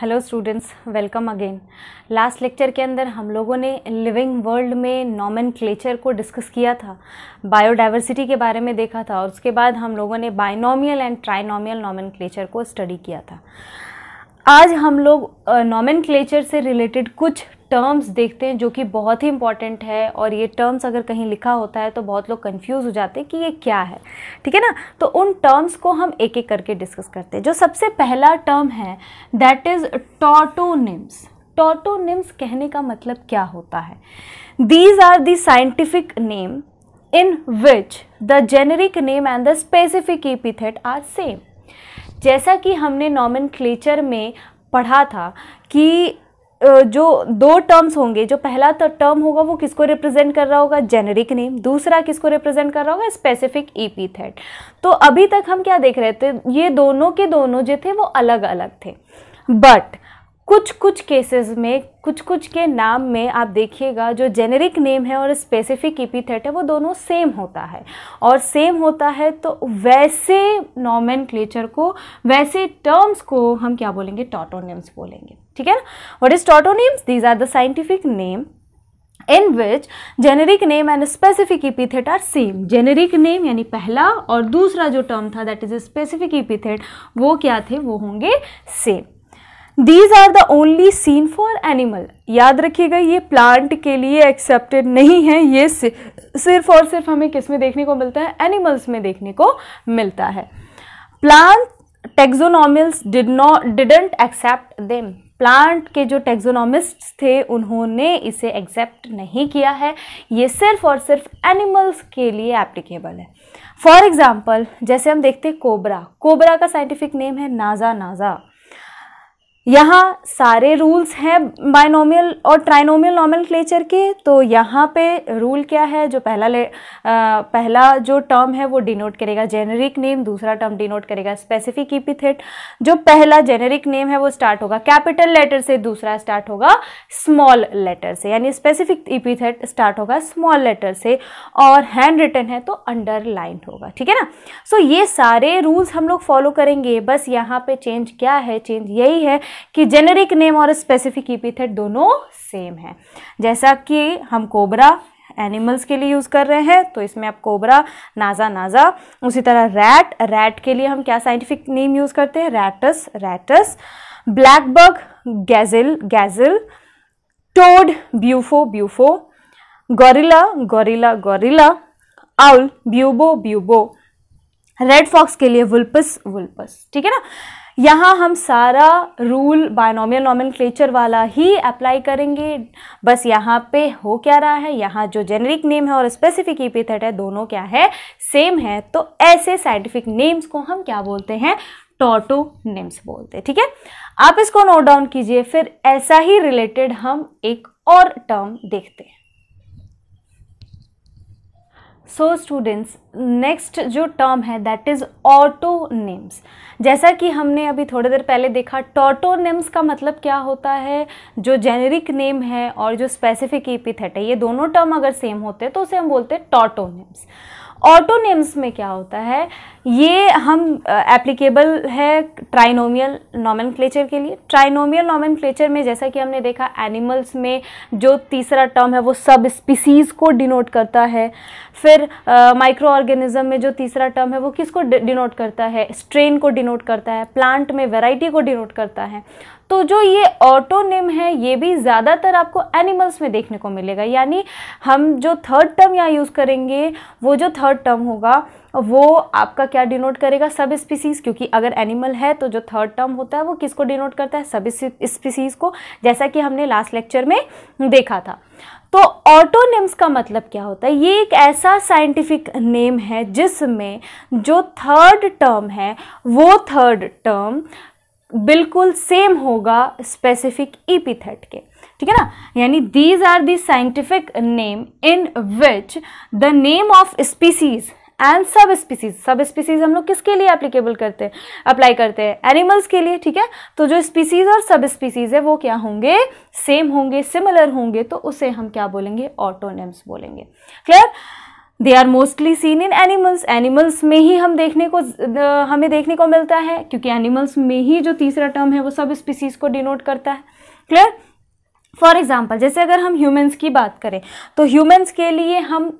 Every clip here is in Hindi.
Hello students welcome again last lecture के अंदर हम लोगों ने लिविंग वर्ल्ड में नॉमन क्लेचर को डिस्कस किया था बायोडाइवर्सिटी के बारे में देखा था और उसके बाद हम लोगों ने binomial and trinomial nomenclature को स्टडी किया था आज हम लोग नॉमन क्लेचर से रिलेटेड कुछ टर्म्स देखते हैं जो कि बहुत ही इंपॉर्टेंट है और ये टर्म्स अगर कहीं लिखा होता है तो बहुत लोग कंफ्यूज हो जाते हैं कि ये क्या है ठीक है ना तो उन टर्म्स को हम एक एक करके डिस्कस करते हैं जो सबसे पहला टर्म है दैट इज़ टोटोनिम्स टोटोनिम्स कहने का मतलब क्या होता है these are the scientific name in which the generic name and the specific epithet are same जैसा कि हमने नॉमिन में पढ़ा था कि जो दो टर्म्स होंगे जो पहला टर्म होगा वो किसको रिप्रेजेंट कर रहा होगा जेनरिक नेम दूसरा किसको रिप्रेजेंट कर रहा होगा स्पेसिफिक ईपीथेट e तो अभी तक हम क्या देख रहे थे ये दोनों के दोनों जो थे वो अलग अलग थे बट कुछ कुछ केसेस में कुछ कुछ के नाम में आप देखिएगा जो जेनेरिक नेम है और स्पेसिफिक इपीथेट है वो दोनों सेम होता है और सेम होता है तो वैसे नॉमन को वैसे टर्म्स को हम क्या बोलेंगे टॉटोनिम्स बोलेंगे ठीक है ना what is tautonyms these are the scientific name in which generic name and specific epithet are same generic name यानी पहला और दूसरा जो टर्म था दैट इज स्पेसिफिक इपीथेट वो क्या थे वो होंगे same these are the only seen for animal याद रखिएगा ये प्लांट के लिए एक्सेप्टेड नहीं है ये सिर्फ और सिर्फ हमें किस में देखने को मिलता है एनिमल्स में देखने को मिलता है plant taxonomists did not didn't accept them plant के जो टेक्जोनॉमिस्ट थे उन्होंने इसे एक्सेप्ट नहीं किया है ये सिर्फ और सिर्फ एनिमल्स के लिए एप्लीकेबल है फॉर एग्ज़ाम्पल जैसे हम देखते हैं कोबरा कोबरा का साइंटिफिक नेम है नाजा नाजा यहाँ सारे रूल्स हैं बाइनोमियल और ट्राइनोमियल नॉमल क्लेचर के तो यहाँ पे रूल क्या है जो पहला ले आ, पहला जो टर्म है वो डिनोट करेगा जेनेरिक नेम दूसरा टर्म डिनोट करेगा स्पेसिफिक इपिथेट जो पहला जेनेरिक नेम है वो स्टार्ट होगा कैपिटल लेटर से दूसरा स्टार्ट होगा स्मॉल लेटर से यानी स्पेसिफिक इपिथेट स्टार्ट होगा स्मॉल लेटर से और हैंड रिटन है तो अंडरलाइन होगा ठीक है ना सो so, ये सारे रूल्स हम लोग फॉलो करेंगे बस यहाँ पर चेंज क्या है चेंज यही है कि जेनेरिक नेम और स्पेसिफिक ईपीथेट दोनों सेम है जैसा कि हम कोबरा एनिमल्स के लिए यूज़ कर रहे हैं तो इसमें आप कोबरा नाजा नाजा उसी तरह रैट रैट के लिए हम क्या साइंटिफिक नेम यूज़ करते हैं Rattus rattus blackbuck Gazella gazella toad Bufo bufo gorilla Gorilla gorilla owl Bubo bubo red fox के लिए वुल्पस वुल्पस ठीक है ना यहाँ हम सारा रूल नॉमिन क्लेचर वाला ही अप्लाई करेंगे बस यहाँ पे हो क्या रहा है यहाँ जो जेनरिक नेम है और स्पेसिफिक एपिथेट है दोनों क्या है सेम है तो ऐसे साइंटिफिक नेम्स को हम क्या बोलते हैं नेम्स बोलते हैं ठीक है आप इसको नोट डाउन कीजिए फिर ऐसा ही रिलेटेड हम एक और टर्म देखते हैं सो स्टूडेंट्स नेक्स्ट जो टर्म है दैट इज़ ऑटोनिम्स जैसा कि हमने अभी थोड़ी देर पहले देखा टोटोनिम्स का मतलब क्या होता है जो जेनेरिक नेम है और जो स्पेसिफिक एपिथेट है ये दोनों टर्म अगर सेम होते हैं तो उसे हम बोलते हैं टोटोनिम्स ऑटोनिम्स में क्या होता है ये हम एप्लीकेबल है ट्राइनोमियल नॉमन के लिए ट्राइनोमियल नॉमन में जैसा कि हमने देखा एनिमल्स में जो तीसरा टर्म है वो सब स्पीसीज़ को डिनोट करता है फिर माइक्रो uh, ऑर्गेनिज्म में जो तीसरा टर्म है वो किसको डिनोट करता है स्ट्रेन को डिनोट करता है प्लांट में वेराइटी को डिनोट करता है तो जो ये ऑटोनिम है ये भी ज़्यादातर आपको एनिमल्स में देखने को मिलेगा यानी हम जो थर्ड टर्म यहाँ यूज़ करेंगे वो जो थर्ड टर्म होगा वो आपका क्या डिनोट करेगा सब स्पीसीज़ क्योंकि अगर एनिमल है तो जो थर्ड टर्म होता है वो किसको डिनोट करता है सब स्पीसीज़ को जैसा कि हमने लास्ट लेक्चर में देखा था तो ऑटोनिम्स का मतलब क्या होता है ये एक ऐसा साइंटिफिक नेम है जिसमें जो थर्ड टर्म है वो थर्ड टर्म बिल्कुल सेम होगा स्पेसिफिक ईपीथेट के ठीक है ना यानी these are the scientific name in which the name of species and subspecies subspecies हम लोग किसके लिए एप्लीकेबल करते हैं अप्लाई करते हैं एनिमल्स के लिए ठीक है तो जो स्पीसीज और सब स्पीसीज है वो क्या होंगे सेम होंगे सिमिलर होंगे तो उसे हम क्या बोलेंगे ऑटोनेम्स बोलेंगे clear they are mostly seen in animals animals में ही हम देखने को हमें देखने को मिलता है क्योंकि एनिमल्स में ही जो तीसरा टर्म है वो सब स्पीसीज को डिनोट करता है क्लियर फॉर एग्ज़ाम्पल जैसे अगर हम ह्यूमन्स की बात करें तो ह्यूमन्स के लिए हम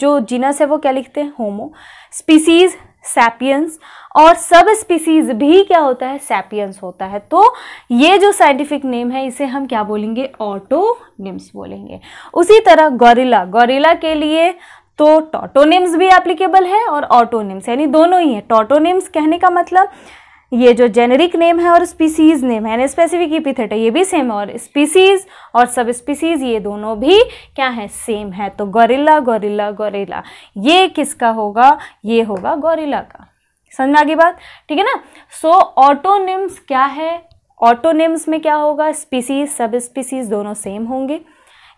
जो जीनस है वो क्या लिखते हैं होमो स्पीसीज़ सैपियंस और सब स्पीसीज भी क्या होता है सैपियंस होता है तो ये जो साइंटिफिक नेम है इसे हम क्या बोलेंगे ऑटोनिम्स बोलेंगे उसी तरह गोरिला गोरिला के लिए तो टोटोनिम्स भी एप्लीकेबल है और ऑटोनिम्स यानी दोनों ही है टोटोनिम्स कहने का मतलब ये जो जेनेरिक नेम है और स्पीसीज नेम है यानी स्पेसिफिक इपिथेट है ये भी सेम है और स्पीसीज और सब स्पीसीज ये दोनों भी क्या है सेम है तो गोरिल्ला गोरिल्ला गोरिल्ला ये किसका होगा ये होगा गोरिल्ला का समझ में आगे बात ठीक है ना सो ऑटोनिम्स क्या है ऑटोनिम्स में क्या होगा स्पीसीज सब स्पीसीज दोनों सेम होंगे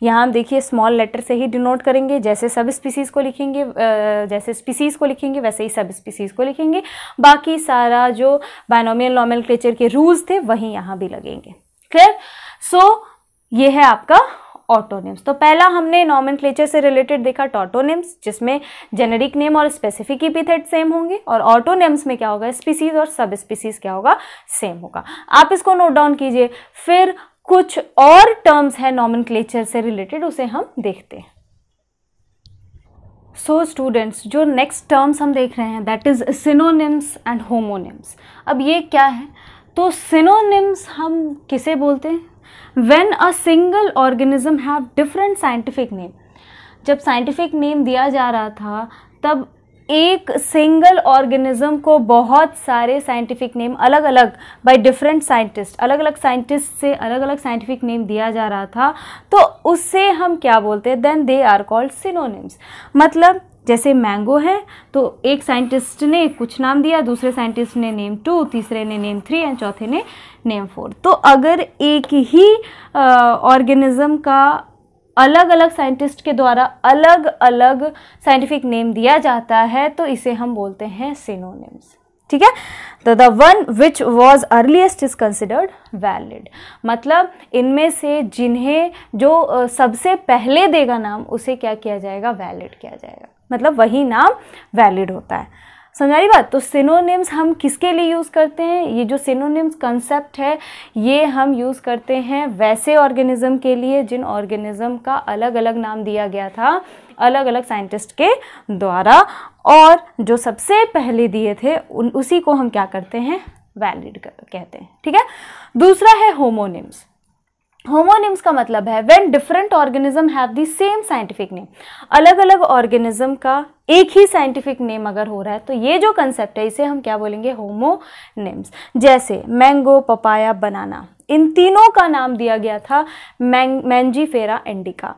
यहाँ हम देखिए स्मॉल लेटर से ही डिनोट करेंगे जैसे सब स्पीसीज़ को लिखेंगे जैसे स्पीसीज़ को लिखेंगे वैसे ही सब स्पीसीज़ को लिखेंगे बाकी सारा जो बायनोमियल नॉमल क्लेचर के रूल्स थे वही यहाँ भी लगेंगे क्लियर सो ये है आपका ऑटोनिम्स तो पहला हमने नॉमन से रिलेटेड देखा टॉटोनिम्स जिसमें जेनेरिक नेम और स्पेसिफिक इपिथेट सेम होंगे और ऑटोनिम्स में क्या होगा स्पीसीज और सब स्पीसीज क्या होगा सेम होगा आप इसको नोट डाउन कीजिए फिर कुछ और टर्म्स हैं नॉमिन से रिलेटेड उसे हम देखते हैं सो so स्टूडेंट्स जो नेक्स्ट टर्म्स हम देख रहे हैं that is synonyms and homonyms अब ये क्या है तो सिनोनिम्स हम किसे बोलते हैं when a single organism have different scientific name जब साइंटिफिक नेम दिया जा रहा था तब एक सिंगल ऑर्गेनिज्म को बहुत सारे साइंटिफिक नेम अलग अलग बाय डिफरेंट साइंटिस्ट अलग अलग साइंटिस्ट से अलग अलग साइंटिफिक नेम दिया जा रहा था तो उससे हम क्या बोलते हैं then they are called synonyms मतलब जैसे मैंगो है तो एक साइंटिस्ट ने कुछ नाम दिया दूसरे साइंटिस्ट ने नेम टू तीसरे ने नेम थ्री एंड चौथे ने नेम फोर तो अगर एक ही ऑर्गेनिज्म का अलग अलग साइंटिस्ट के द्वारा अलग अलग साइंटिफिक नेम दिया जाता है तो इसे हम बोलते हैं सिनोनिम्स ठीक है तो the one which was earliest is considered valid मतलब इनमें से जिन्हें जो सबसे पहले देगा नाम उसे क्या किया जाएगा वैलिड किया जाएगा मतलब वही नाम वैलिड होता है समझ बात तो सिनोनिम्स हम किसके लिए यूज़ करते हैं ये जो सिनोनिम्स कंसेप्ट है ये हम यूज़ करते हैं वैसे ऑर्गेनिज्म के लिए जिन ऑर्गेनिज्म का अलग अलग नाम दिया गया था अलग अलग साइंटिस्ट के द्वारा और जो सबसे पहले दिए थे उन उसी को हम क्या करते हैं वैलिड कहते हैं ठीक है दूसरा है होमोनिम्स होमोनिम्स का मतलब है when different organism have the same scientific name अलग अलग ऑर्गेनिज्म का एक ही साइंटिफिक नेम अगर हो रहा है तो ये जो कंसेप्ट है इसे हम क्या बोलेंगे होमोनिम्स जैसे मैंगो पपाया बनाना इन तीनों का नाम दिया गया था मैंग Mangifera indica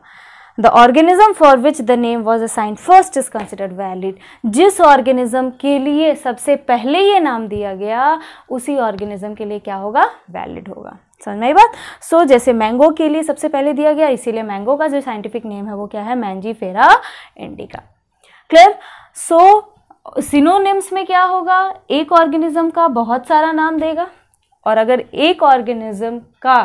the organism for which the name was assigned first is considered valid जिस ऑर्गेनिज्म के लिए सबसे पहले ये नाम दिया गया उसी ऑर्गेनिज्म के लिए क्या होगा वैलिड होगा समझ में आई बात सो so, जैसे मैंगो के लिए सबसे पहले दिया गया इसीलिए मैंगो का जो साइंटिफिक नेम है वो क्या है मैंजी फेरा इंडिका क्लियर सो सिनोनिम्स में क्या होगा एक ऑर्गेनिज्म का बहुत सारा नाम देगा और अगर एक ऑर्गेनिज्म का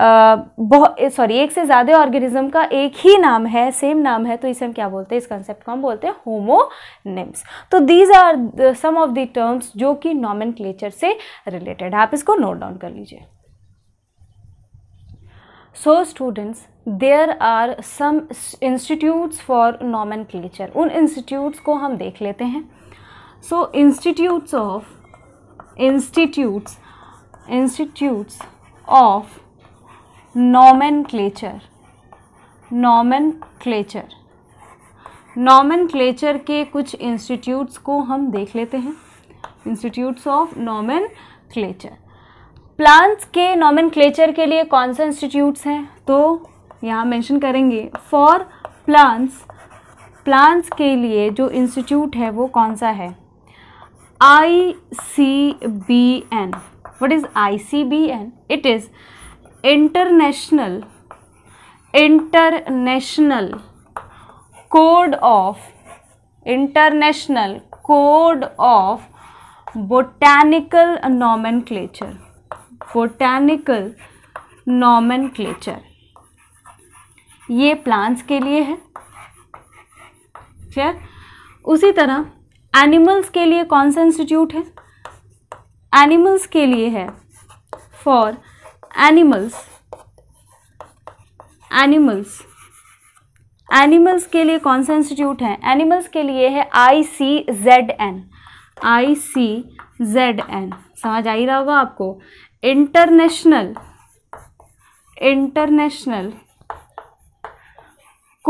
बहुत सॉरी एक से ज़्यादा ऑर्गेनिज्म का एक ही नाम है सेम नाम है तो इसे हम क्या बोलते हैं इस कंसेप्ट को हम बोलते हैं होमोनिम्स तो these are some of the terms जो कि नॉमन से रिलेटेड आप इसको नोट डाउन कर लीजिए so students there are some institutes for नॉमन उन इंस्टीट्यूट्स को हम देख लेते हैं so institutes of institutes institutes of nomenclature nomenclature nomenclature के कुछ इंस्टीट्यूट्स को हम देख लेते हैं institutes of nomenclature plants के नॉमन क्लेचर के लिए कौन से इंस्टीट्यूट्स हैं तो यहाँ मेंशन करेंगे फॉर प्लांट्स प्लांट्स के लिए जो इंस्टीट्यूट है वो कौन सा है I C B N what is I C B N it is international international code of international code of botanical nomenclature botanical nomenclature ये प्लांट्स के लिए है क्लियर उसी तरह एनिमल्स के लिए कौन सा इंस्टीट्यूट है एनिमल्स के लिए है फॉर एनिमल्स एनिमल्स एनिमल्स के लिए कौन सा इंस्टीट्यूट है एनिमल्स के लिए है I C Z N I C Z N समझ आ ही रहा होगा आपको international international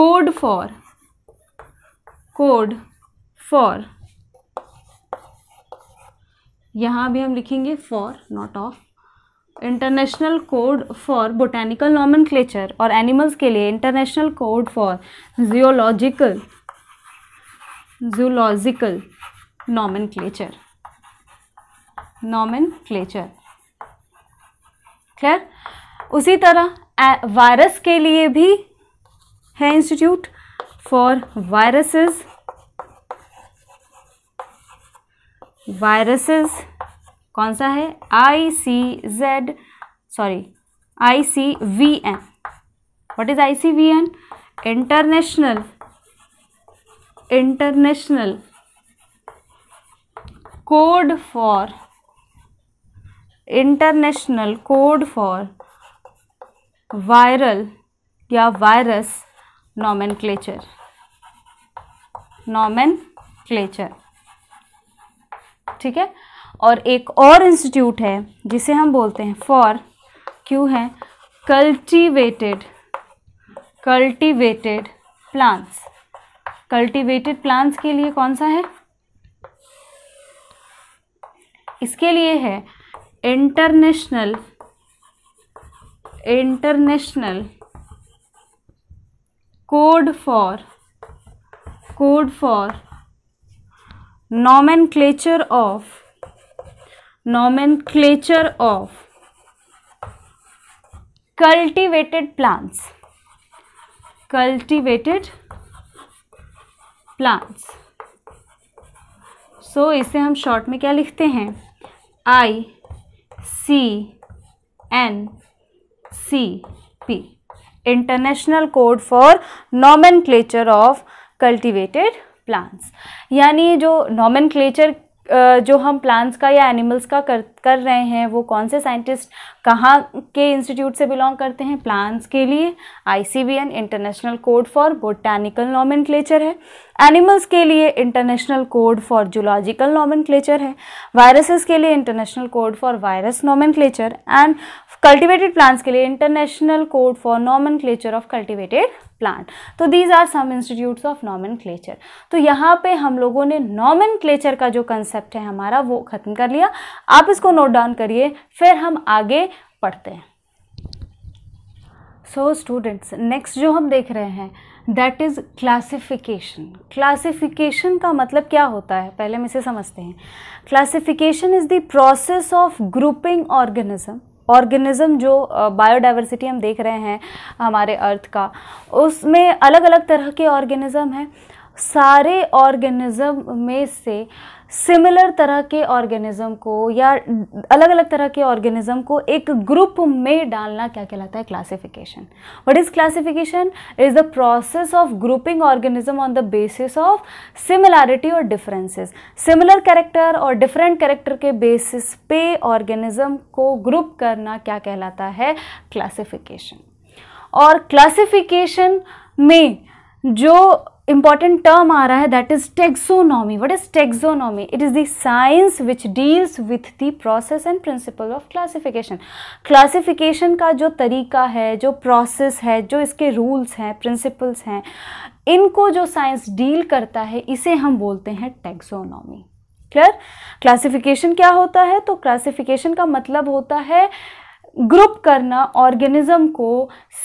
code for code for यहां भी हम लिखेंगे for not of international code for botanical nomenclature और एनिमल्स के लिए international code for geological zoological nomenclature clear उसी तरह वायरस के लिए भी है इंस्टीट्यूट फॉर वायरसेस वायरसेस कौन सा है I C Z sorry I C V N what is I C V N international international code for international code for viral या virus nomenclature nomenclature ठीक है और एक और इंस्टीट्यूट है जिसे हम बोलते हैं फॉर क्यों है cultivated cultivated plants cultivated plants के लिए कौन सा है इसके लिए है international international code for code for नॉमेन of nomenclature of cultivated plants cultivated plants so इसे हम शॉर्ट में क्या लिखते हैं I C N C P international code for नॉमन ऑफ कल्टिवेटेड प्लांट्स यानी जो क्लेचर जो हम प्लांट्स का या एनिमल्स का कर कर रहे हैं वो कौन से साइंटिस्ट कहाँ के इंस्टीट्यूट से बिलोंग करते हैं प्लांट्स के लिए ICBN international code for botanical नॉमन है एनिमल्स के लिए इंटरनेशनल कोड फॉर जूलॉजिकल नॉमन है वायरसेस के लिए इंटरनेशनल कोड फॉर वायरस नॉमन एंड कल्टिवेटेड प्लांट्स के लिए international code for nomenclature of cultivated plant तो these are some some of nomenclature तो यहाँ पे हम लोगों ने क्लेचर का जो कंसेप्ट है हमारा वो ख़त्म कर लिया आप इसको नोट डाउन करिए फिर हम आगे पढ़ते हैं सो स्टूडेंट्स नेक्स्ट जो हम देख रहे हैं दैट इज़ क्लासिफिकेशन क्लासिफिकेशन का मतलब क्या होता है पहले हम इसे समझते हैं classification is the process of grouping organism organism जो बायोडाइवर्सिटी हम देख रहे हैं हमारे अर्थ का उसमें अलग अलग तरह के ऑर्गेनिज्म हैं सारे ऑर्गेनिज़म में से सिमिलर तरह के ऑर्गेनिज्म को या अलग अलग तरह के ऑर्गेनिज्म को एक ग्रुप में डालना क्या कहलाता है classification what is classification is the process of grouping organism on the basis of similarity और डिफरेंसेस सिमिलर कैरेक्टर और डिफरेंट कैरेक्टर के बेसिस पे ऑर्गेनिज्म को ग्रुप करना क्या कहलाता है क्लासिफिकेशन और क्लासिफिकेशन में जो important term aa raha hai that is taxonomy what is taxonomy it is the science which deals with the process and principle of classification classification ka jo tarika hai jo process hai jo iske rules hain principles hain इनको जो साइंस डील करता है इसे हम बोलते हैं टैक्सोनॉमी क्लियर क्लासिफिकेशन क्या होता है तो क्लासिफिकेशन का मतलब होता है ग्रुप करना ऑर्गेनिज्म को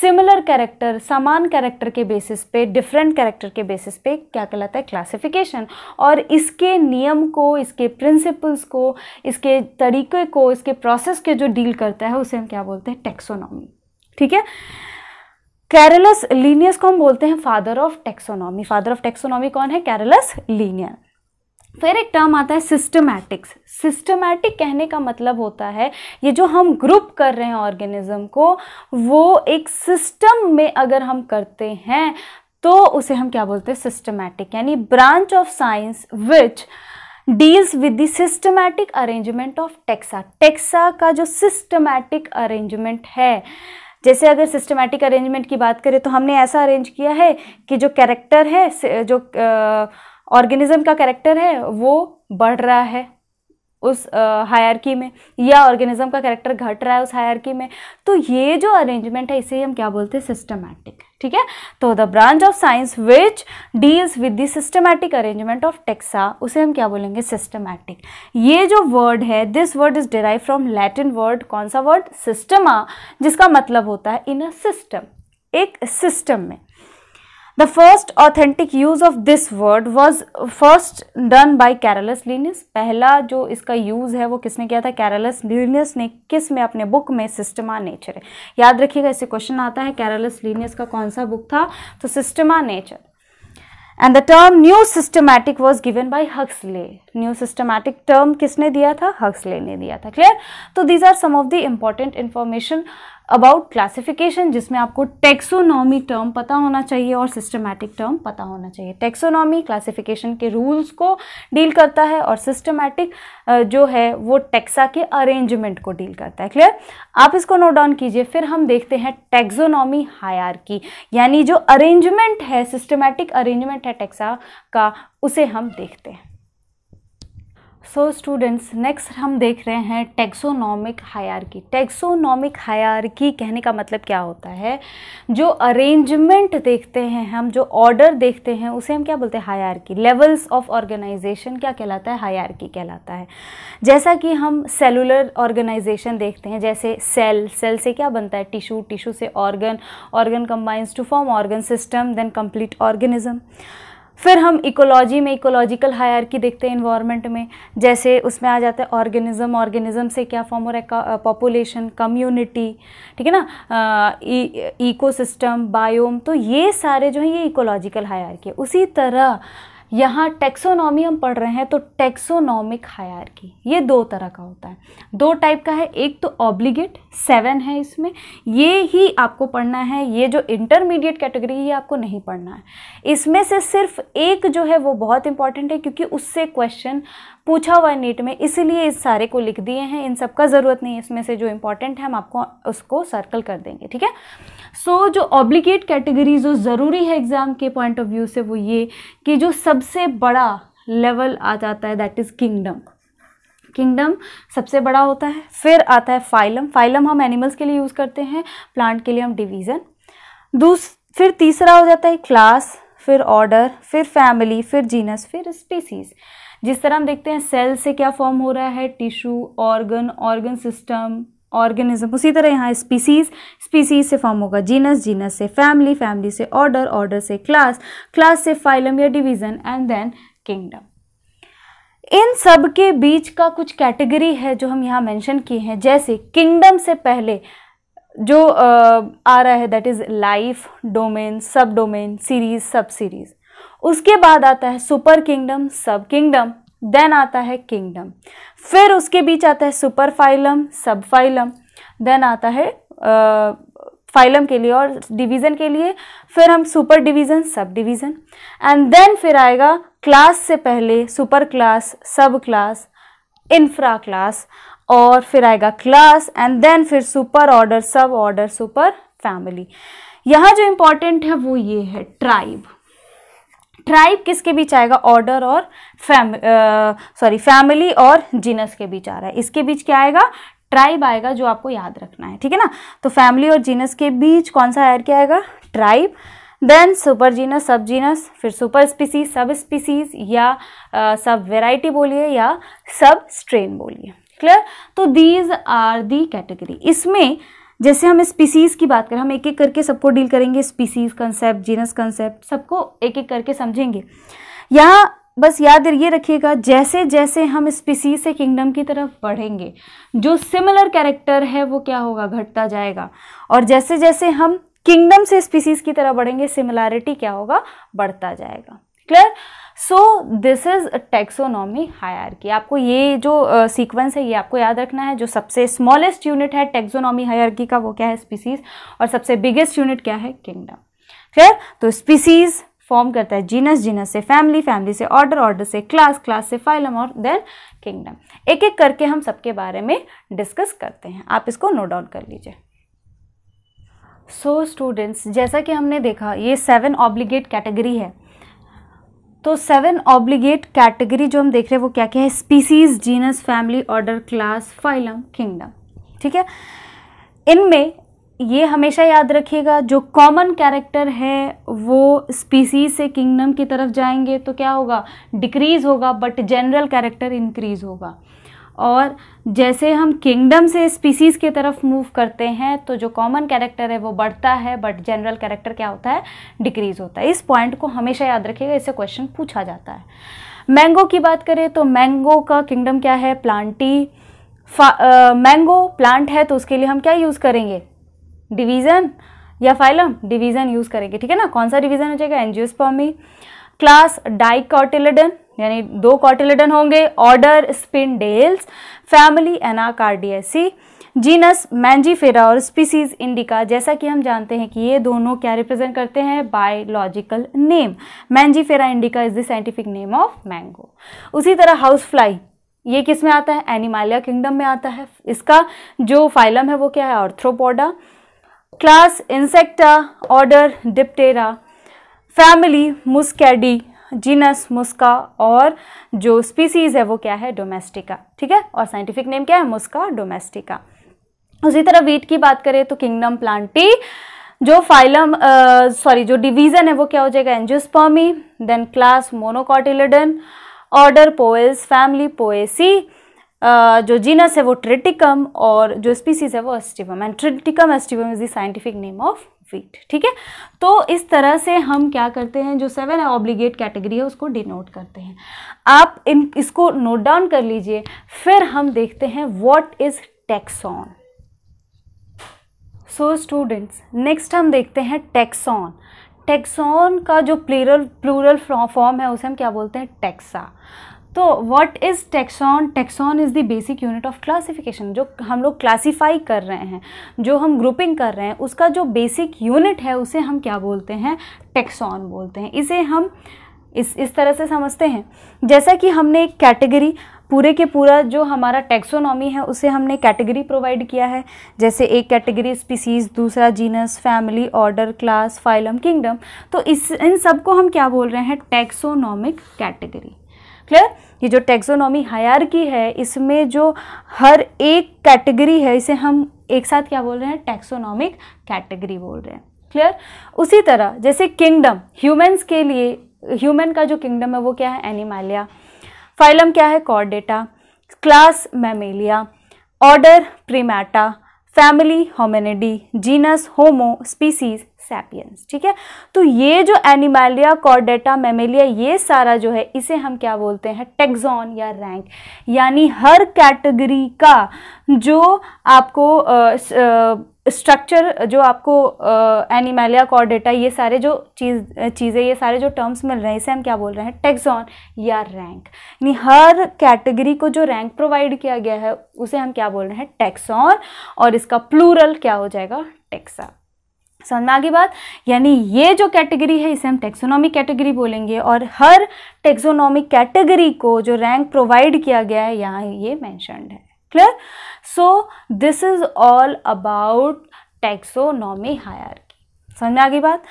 सिमिलर कैरेक्टर समान कैरेक्टर के बेसिस पे डिफरेंट कैरेक्टर के बेसिस पे क्या कहलाता है क्लासिफिकेशन और इसके नियम को इसके प्रिंसिपल्स को इसके तरीके को इसके प्रोसेस के जो डील करता है उसे हम क्या बोलते हैं टेक्सोनॉमी ठीक है कैरलस लीनियस को हम बोलते हैं father of taxonomy father of taxonomy कौन है कैरलस लीनियर फिर एक टर्म आता है सिस्टमैटिक्स सिस्टमैटिक कहने का मतलब होता है ये जो हम ग्रुप कर रहे हैं ऑर्गेनिज्म को वो एक सिस्टम में अगर हम करते हैं तो उसे हम क्या बोलते हैं सिस्टमैटिक यानी branch of science which deals with the systematic arrangement of taxa taxa का जो सिस्टमैटिक अरेंजमेंट है जैसे अगर सिस्टमैटिक अरेंजमेंट की बात करें तो हमने ऐसा अरेंज किया है कि जो कैरेक्टर है जो आ, ऑर्गेनिज्म का कैरेक्टर है वो बढ़ रहा है उस हायरकी में या ऑर्गेनिज्म का कैरेक्टर घट रहा है उस हायरकी में तो ये जो अरेंजमेंट है इसे हम क्या बोलते हैं सिस्टमैटिक ठीक है तो the branch of science which deals with the systematic arrangement of taxa उसे हम क्या बोलेंगे सिस्टमैटिक ये जो वर्ड है this word is derive from Latin word कौन सा वर्ड सिस्टमा जिसका मतलब होता है इन अ सिस्टम एक सिस्टम में the first authentic use of this word was first done by Carolus Linus. पहला जो इसका यूज़ है वो किसने किया था कैरलस लीनियस ने किस में अपने बुक में सिस्टमा नेचर याद रखिएगा इससे क्वेश्चन आता है कैरलस लीनियस का कौन सा बुक था तो Systema Naturae and the term new systematic was given by Huxley new systematic term किसने दिया था हक्सले ने दिया था क्लियर तो these are some of the important information about classification जिसमें आपको टेक्सोनॉमी टर्म पता होना चाहिए और सिस्टमैटिक टर्म पता होना चाहिए टेक्सोनॉमी क्लासिफिकेशन के रूल्स को डील करता है और सिस्टमैटिक जो है वो टेक्सा के अरेंजमेंट को डील करता है क्लियर आप इसको नोट डाउन कीजिए फिर हम देखते हैं टेक्सोनॉमी हायर की यानी जो अरेंजमेंट है सिस्टमैटिक अरेंजमेंट है टेक्सा का उसे हम देखते हैं सो स्टूडेंट्स नेक्स्ट हम देख रहे हैं टेक्सोनॉमिक हायरकी टेक्सोनॉमिक हायरकी कहने का मतलब क्या होता है जो अरेंजमेंट देखते हैं हम जो ऑर्डर देखते हैं उसे हम क्या बोलते हैं हायरकी लेवल्स ऑफ ऑर्गेनाइजेशन क्या कहलाता है हायरकी कहलाता है जैसा कि हम सेलुलर ऑर्गेनाइजेशन देखते हैं जैसे सेल सेल से क्या बनता है टिशू टिशू से organ organ combines to form organ system then complete organism फिर हम इकोलॉजी में इकोलॉजिकल हायर की देखते हैं इन्वायरमेंट में जैसे उसमें आ जाता है ऑर्गेनिज्म ऑर्गेनिज्म से क्या फॉर्म हो रहा है पॉपुलेशन कम्युनिटी ठीक है ना इकोसिस्टम बायोम e, तो ये सारे जो हैं ये इकोलॉजिकल हायर के उसी तरह यहाँ टेक्सोनॉमी हम पढ़ रहे हैं तो टेक्सोनॉमिक हायर की ये दो तरह का होता है दो टाइप का है एक तो ऑब्लिगेट सेवन है इसमें ये ही आपको पढ़ना है ये जो इंटरमीडिएट कैटेगरी ये आपको नहीं पढ़ना है इसमें से सिर्फ एक जो है वो बहुत इंपॉर्टेंट है क्योंकि उससे क्वेश्चन पूछा हुआ है नीट में इसीलिए इस सारे को लिख दिए हैं इन सब का ज़रूरत नहीं है इसमें से जो इम्पॉर्टेंट है हम आपको उसको सर्कल कर देंगे ठीक है सो so, जो ऑब्लिगेट कैटेगरी जो ज़रूरी है एग्ज़ाम के पॉइंट ऑफ व्यू से वो ये कि जो सबसे बड़ा लेवल आ जाता है दैट इज़ किंगडम किंगडम सबसे बड़ा होता है फिर आता है फाइलम फाइलम हम एनिमल्स के लिए यूज़ करते हैं प्लांट के लिए हम डिवीज़न दूस फिर तीसरा हो जाता है क्लास फिर ऑर्डर फिर फैमिली फिर जीनस फिर स्पीसीज़ जिस तरह हम देखते हैं सेल से क्या फॉर्म हो रहा है tissue organ organ system organism उसी तरह यहाँ स्पीसीज स्पीसीज से फॉर्म होगा जीनस जीनस से फैमिली फैमिली से ऑर्डर ऑर्डर से क्लास क्लास से फाइलम या डिवीजन एंड देन किंगडम इन सब के बीच का कुछ कैटेगरी है जो हम यहाँ मेंशन किए हैं जैसे किंगडम से पहले जो आ रहा है that is life domain subdomain series subseries उसके बाद आता है superkingdom subkingdom then आता है किंगडम फिर उसके बीच आता है superphylum subphylum then आता है फाइलम के लिए और डिवीज़न के लिए फिर हम superdivision subdivision and then फिर आएगा क्लास से पहले superclass subclass infraclass और फिर आएगा क्लास एंड देन फिर superorder suborder superfamily यहाँ जो इम्पॉर्टेंट है वो ये है ट्राइब ट्राइब किसके बीच आएगा ऑर्डर और फैम सॉरी फैमिली और जीनस के बीच आ रहा है इसके बीच क्या आएगा ट्राइब आएगा जो आपको याद रखना है ठीक है ना तो फैमिली और जीनस के बीच कौन सा हायर क्या आएगा tribe then supergenus subgenus फिर सुपर स्पीसीज सब स्पीसीज या आ, सब वेराइटी बोलिए या सब स्ट्रेन बोलिए क्लियर तो दीज आर दी कैटेगरी इसमें जैसे हम स्पीसीज़ की बात करें हम एक एक करके सबको डील करेंगे स्पीसीज़ कंसेप्ट जीनस कंसेप्ट सबको एक एक करके समझेंगे यहाँ बस याद ये रखिएगा जैसे जैसे हम स्पीसीज से किंगडम की तरफ बढ़ेंगे जो सिमिलर कैरेक्टर है वो क्या होगा घटता जाएगा और जैसे जैसे हम किंगडम से स्पीसीज की तरफ बढ़ेंगे सिमिलैरिटी क्या होगा बढ़ता जाएगा clear so this is taxonomy hierarchy आपको ये जो सीक्वेंस uh, है ये आपको याद रखना है जो सबसे स्मॉलेस्ट यूनिट है टेक्सोनॉमी हायरकी का वो क्या है स्पीसीज और सबसे बिगेस्ट यूनिट क्या है किंगडम क्लियर तो स्पीसीज फॉर्म करता है जीनस जीनस से फैमिली फैमिली से ऑर्डर ऑर्डर से क्लास क्लास से फाइलम और देन किंगडम एक एक करके हम सबके बारे में डिस्कस करते हैं आप इसको नोट डाउन कर लीजिए सो स्टूडेंट्स जैसा कि हमने देखा ये सेवन ऑब्लिगेट कैटेगरी है तो सेवन ऑब्लिगेट कैटेगरी जो हम देख रहे हैं वो क्या क्या है species genus family order class phylum kingdom ठीक है इनमें ये हमेशा याद रखिएगा जो कॉमन कैरेक्टर है वो स्पीसीज से किंगडम की तरफ जाएंगे तो क्या होगा डिक्रीज होगा बट जनरल कैरेक्टर इंक्रीज होगा और जैसे हम किंगडम से स्पीसीज़ की तरफ मूव करते हैं तो जो कॉमन कैरेक्टर है वो बढ़ता है बट जनरल कैरेक्टर क्या होता है डिक्रीज़ होता है इस पॉइंट को हमेशा याद रखिएगा इससे क्वेश्चन पूछा जाता है मैंगो की बात करें तो मैंगो का किंगडम क्या है प्लांटी मैंगो प्लांट है तो उसके लिए हम क्या यूज़ करेंगे डिवीज़न या फाइलम डिवीज़न यूज़ करेंगे ठीक है ना कौन सा डिवीज़न हो जाएगा एनजियोस्पर्मी क्लास डाइकॉटिलेडन यानी दो कॉटिलेडन होंगे order Sapindales family Anacardiaceae genus Mangifera और स्पीसीज इंडिका जैसा कि हम जानते हैं कि ये दोनों क्या रिप्रेजेंट करते हैं biological name Mangifera indica is the scientific name of mango उसी तरह हाउस फ्लाई ये किस में आता है एनिमालिया किंगडम में आता है इसका जो फाइलम है वो क्या है Arthropoda class Insecta order Diptera family Muscidae genus Musca और जो स्पीसीज़ है वो क्या है डोमेस्टिका ठीक है और साइंटिफिक नेम क्या है मुस्का डोमेस्टिका उसी तरह वीट की बात करें तो किंगडम प्लांटी जो फाइलम सॉरी जो डिवीज़न है वो क्या हो जाएगा Angiospermae then class monocotyledon order Poales family Poaceae जो जीनस है वो ट्रिटिकम और जो स्पीसीज है वो aestivum and Triticum aestivum is the scientific name of wheat ठीक है तो इस तरह से हम क्या करते हैं जो सेवन है ऑब्लिगेट कैटेगरी है उसको डिनोट करते हैं आप इन इसको नोट डाउन कर लीजिए फिर हम देखते हैं what is taxon so students next हम देखते हैं टैक्सॉन टैक्सॉन का जो प्लेरल प्लूरल फॉर्म है उसे हम क्या बोलते हैं टैक्सा तो what is taxon taxon is the basic unit of classification जो हम लोग क्लासीफाई कर रहे हैं जो हम ग्रुपिंग कर रहे हैं उसका जो बेसिक यूनिट है उसे हम क्या बोलते हैं टेक्सॉन बोलते हैं इसे हम इस इस तरह से समझते हैं जैसा कि हमने एक कैटेगरी पूरे के पूरा जो हमारा टैक्सोनॉमी है उसे हमने कैटेगरी प्रोवाइड किया है जैसे एक कैटेगरी स्पीसीज दूसरा genus family order class phylum kingdom तो इस इन सब को हम क्या बोल रहे हैं टैक्सोनॉमिक कैटेगरी क्लियर ये जो टेक्सोनॉमी की है इसमें जो हर एक कैटेगरी है इसे हम एक साथ क्या बोल रहे हैं टैक्सोनॉमिक कैटेगरी बोल रहे हैं क्लियर उसी तरह जैसे किंगडम ह्यूमंस के लिए ह्यूमन का जो किंगडम है वो क्या है एनिमालिया फाइलम क्या है Chordata class Mammalia order Primata family Hominidae genus Homo species sapiens ठीक है तो ये जो एनिमालिया कॉर्डेटा मेमेलिया ये सारा जो है इसे हम क्या बोलते हैं टेक्जॉन या रैंक यानी हर कैटेगरी का जो आपको आ, आ, स्ट्रक्चर जो आपको एनिमालिया कॉर्डेटा ये सारे जो चीज़ चीज़ें ये सारे जो टर्म्स मिल रहे हैं इसे हम क्या बोल रहे हैं टेक्सॉन या रैंक यानी हर कैटेगरी को जो रैंक प्रोवाइड किया गया है उसे हम क्या बोल रहे हैं टेक्सॉन और इसका प्लूरल क्या हो जाएगा टेक्सा समझ में आगे बात यानी ये जो कैटेगरी है इसे हम टेक्सोनॉमिक कैटेगरी बोलेंगे और हर टेक्सोनॉमिक कैटेगरी को जो रैंक प्रोवाइड किया गया है यहाँ ये मैंशनड है clear so this is all about taxonomy higher समझ में आगे बात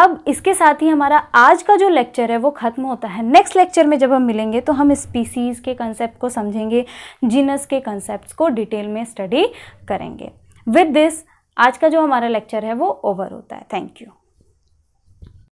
अब इसके साथ ही हमारा आज का जो लेक्चर है वो ख़त्म होता है नेक्स्ट लेक्चर में जब हम मिलेंगे तो हम स्पीसीज़ के कंसेप्ट को समझेंगे जीनस के कंसेप्ट को डिटेल में स्टडी करेंगे विद दिस आज का जो हमारा लेक्चर है वो ओवर होता है थैंक यू